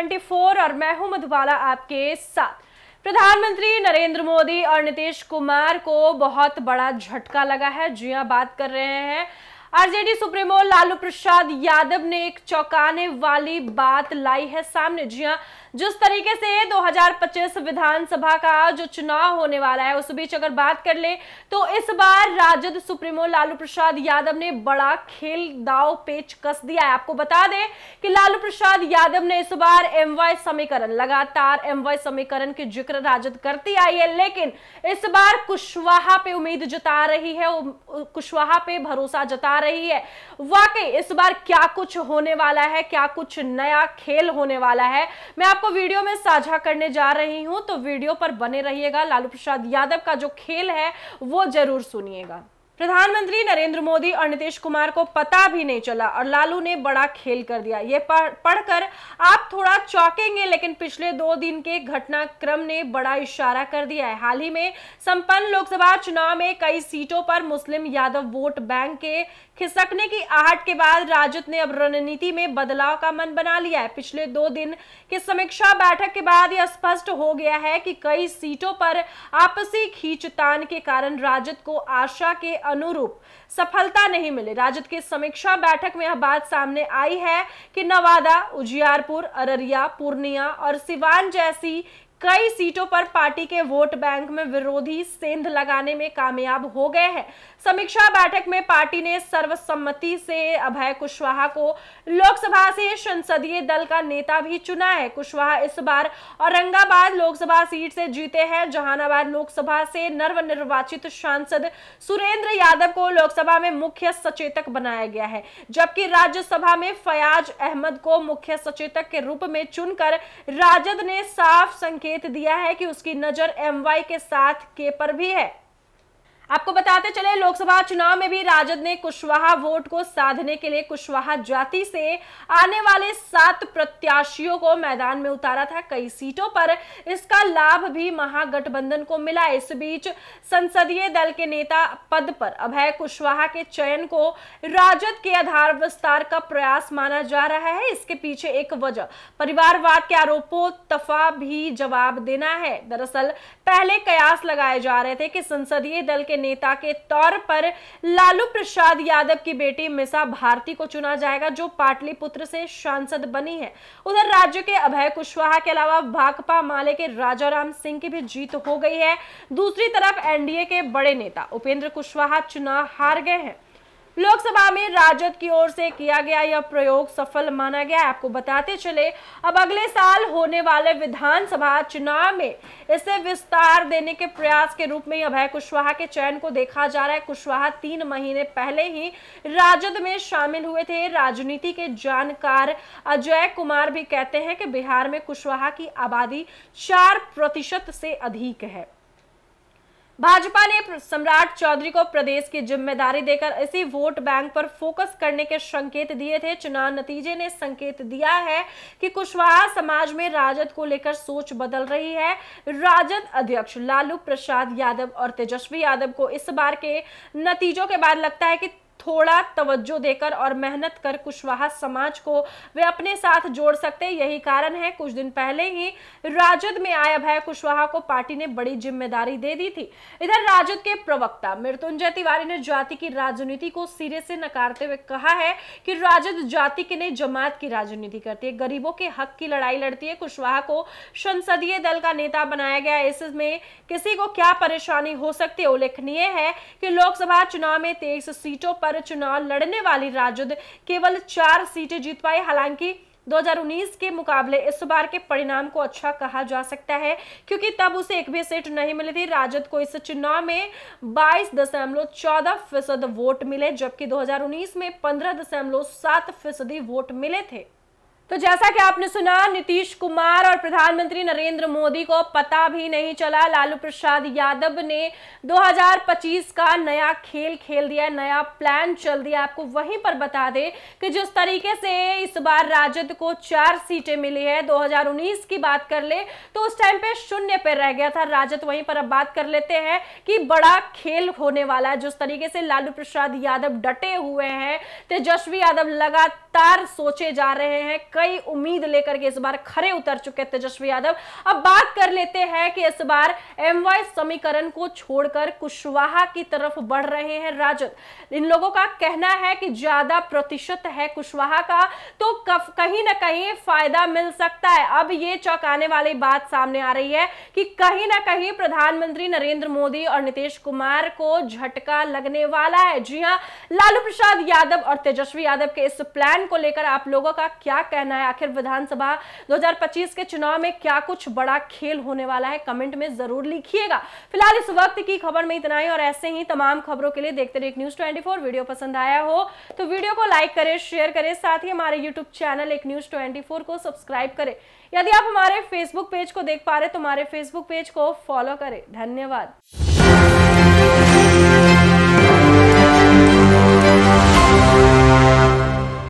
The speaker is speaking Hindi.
24 और मैं हूं मधुबाला आपके साथ प्रधानमंत्री नरेंद्र मोदी और नीतीश कुमार को बहुत बड़ा झटका लगा है जी हाँ बात कर रहे हैं आरजेडी सुप्रीमो लालू प्रसाद यादव ने एक चौंकाने वाली बात लाई है सामने जी हाँ जिस तरीके से 2025 विधानसभा का जो चुनाव होने वाला है उस बीच अगर बात कर ले तो इस बार राजद सुप्रीमो लालू प्रसाद यादव ने बड़ा खेल दाव पेच कस दिया है आपको बता दें कि लालू प्रसाद यादव ने इस बार एम समीकरण लगातार एम समीकरण के जिक्र राजद करती आई है लेकिन इस बार कुशवाहा पे उम्मीद जता रही है कुशवाहा पे भरोसा जता रही है वाकई इस बार क्या कुछ होने वाला है क्या कुछ नया खेल होने वाला है मैं आपको वीडियो में साझा करने जा रही हूं तो वीडियो पर बने रहिएगा लालू प्रसाद यादव का जो खेल है वो जरूर सुनिएगा प्रधानमंत्री नरेंद्र मोदी और नीतीश कुमार को पता भी नहीं चला और लालू ने बड़ा खेल कर दिया ये पढ़कर आप थोड़ा चौंकेंगे लेकिन पिछले दो दिन के घटनाक्रम ने बड़ा इशारा कर दिया है हाल ही में संपन्न लोकसभा चुनाव में कई सीटों पर मुस्लिम यादव वोट बैंक के खिसकने की आहट के बाद राजद ने अब रणनीति में बदलाव का मन बना लिया है पिछले दो दिन की समीक्षा बैठक के बाद यह स्पष्ट हो गया है कि कई सीटों पर आपसी खींचतान के कारण राजद को आशा के अनुरूप सफलता नहीं मिली राजद की समीक्षा बैठक में यह बात सामने आई है कि नवादा उजियारपुर अररिया पूर्णिया और सिवान जैसी कई सीटों पर पार्टी के वोट बैंक में विरोधी सेंध लगाने में कामयाब हो गए हैं समीक्षा बैठक में पार्टी ने सर्वसम्मति से अभय कुशवाहा को लोकसभा से संसदीय दल का नेता भी चुना है कुशवाहा इस बार औरंगाबाद लोकसभा सीट से जीते हैं जहानाबाद लोकसभा से नवनिर्वाचित सांसद सुरेंद्र यादव को लोकसभा में मुख्य सचेतक बनाया गया है जबकि राज्यसभा में फयाज अहमद को मुख्य सचेतक के रूप में चुनकर राजद ने साफ संकेत संकेत दिया है कि उसकी नजर एम के साथ के पर भी है आपको बताते चले लोकसभा चुनाव में भी राजद ने कुशवाहा वोट को साधने के लिए कुशवाहा जाति से आने वाले सात प्रत्याशियों को मैदान में उतारा था कई सीटों पर इसका लाभ भी महागठबंधन को मिला इस बीच संसदीय दल के नेता पद पर अभय कुशवाहा के चयन को राजद के आधार विस्तार का प्रयास माना जा रहा है इसके पीछे एक वजह परिवारवाद के आरोपों तफा भी जवाब देना है दरअसल पहले कयास लगाए जा रहे थे कि संसदीय दल के के नेता के तौर पर लालू प्रसाद यादव की बेटी मिसा भारती को चुना जाएगा जो पाटलिपुत्र से सांसद बनी है उधर राज्य के अभय कुशवाहा के अलावा भाकपा माले के राजाराम सिंह की भी जीत हो गई है दूसरी तरफ एनडीए के बड़े नेता उपेंद्र कुशवाहा चुनाव हार गए हैं लोकसभा में राजद की ओर से किया गया यह प्रयोग सफल माना गया आपको बताते चले अब अगले साल होने वाले विधानसभा चुनाव में इसे विस्तार देने के प्रयास के रूप में अभय कुशवाहा के चयन को देखा जा रहा है कुशवाहा तीन महीने पहले ही राजद में शामिल हुए थे राजनीति के जानकार अजय कुमार भी कहते हैं कि बिहार में कुशवाहा की आबादी चार प्रतिशत से अधिक है भाजपा ने सम्राट चौधरी को प्रदेश की जिम्मेदारी देकर इसी वोट बैंक पर फोकस करने के संकेत दिए थे चुनाव नतीजे ने संकेत दिया है कि कुशवाहा समाज में राजद को लेकर सोच बदल रही है राजद अध्यक्ष लालू प्रसाद यादव और तेजस्वी यादव को इस बार के नतीजों के बाद लगता है कि थोड़ा तवज्जो देकर और मेहनत कर कुशवाहा समाज को वे अपने साथ जोड़ सकते यही कारण है कुछ दिन पहले ही राजद में आए भय कुशवाहा को पार्टी ने बड़ी जिम्मेदारी दे दी थी इधर राजद के प्रवक्ता मृत्युंजय तिवारी ने जाति की राजनीति को सिरे से नकारते हुए कहा है कि राजद जाति के नहीं जमात की राजनीति करती है गरीबों के हक की लड़ाई लड़ती है कुशवाहा को संसदीय दल का नेता बनाया गया इसमें किसी को क्या परेशानी हो सकती है उल्लेखनीय है कि लोकसभा चुनाव में तेईस सीटों पर चुनाव लड़ने वाली राजद केवल चार सीटें जीत पाई हालांकि 2019 के मुकाबले इस बार के परिणाम को अच्छा कहा जा सकता है क्योंकि तब उसे एक भी सीट नहीं मिली थी राजद को इस चुनाव में बाईस दशमलव चौदह फीसद वोट मिले जबकि 2019 में पंद्रह दशमलव सात फीसदी वोट मिले थे तो जैसा कि आपने सुना नीतीश कुमार और प्रधानमंत्री नरेंद्र मोदी को पता भी नहीं चला लालू प्रसाद यादव ने 2025 का नया खेल खेल दिया नया प्लान चल दिया आपको वहीं पर बता दे कि जिस तरीके से इस बार राजद को चार सीटें मिली है 2019 की बात कर ले तो उस टाइम पे शून्य पे रह गया था राजद वहीं पर अब बात कर लेते हैं कि बड़ा खेल होने वाला है जिस तरीके से लालू प्रसाद यादव डटे हुए हैं तेजस्वी यादव लगातार सोचे जा रहे हैं कई उम्मीद लेकर के इस बार खरे उतर चुके तेजस्वी यादव अब बात कर लेते हैं कि इस बार एम समीकरण को छोड़कर कुशवाहा की तरफ बढ़ रहे हैं राजद इन लोगों का कहना है कि ज्यादा प्रतिशत है कुशवाहा का तो कहीं ना कहीं फायदा मिल सकता है अब ये चौंकाने वाली बात सामने आ रही है कि कहीं ना कहीं प्रधानमंत्री नरेंद्र मोदी और नीतीश कुमार को झटका लगने वाला है जी हाँ लालू प्रसाद यादव और तेजस्वी यादव के इस प्लान को लेकर आप लोगों का क्या कहना कहना है आखिर विधानसभा 2025 के चुनाव में क्या कुछ बड़ा खेल होने वाला है कमेंट में जरूर लिखिएगा फिलहाल इस वक्त की खबर में इतना ही और ऐसे ही तमाम खबरों के लिए देखते रहिए न्यूज ट्वेंटी वीडियो पसंद आया हो तो वीडियो को लाइक करें शेयर करें साथ ही हमारे यूट्यूब चैनल एक न्यूज ट्वेंटी को सब्सक्राइब करें यदि आप हमारे फेसबुक पेज को देख पा रहे तो हमारे फेसबुक पेज को फॉलो करें धन्यवाद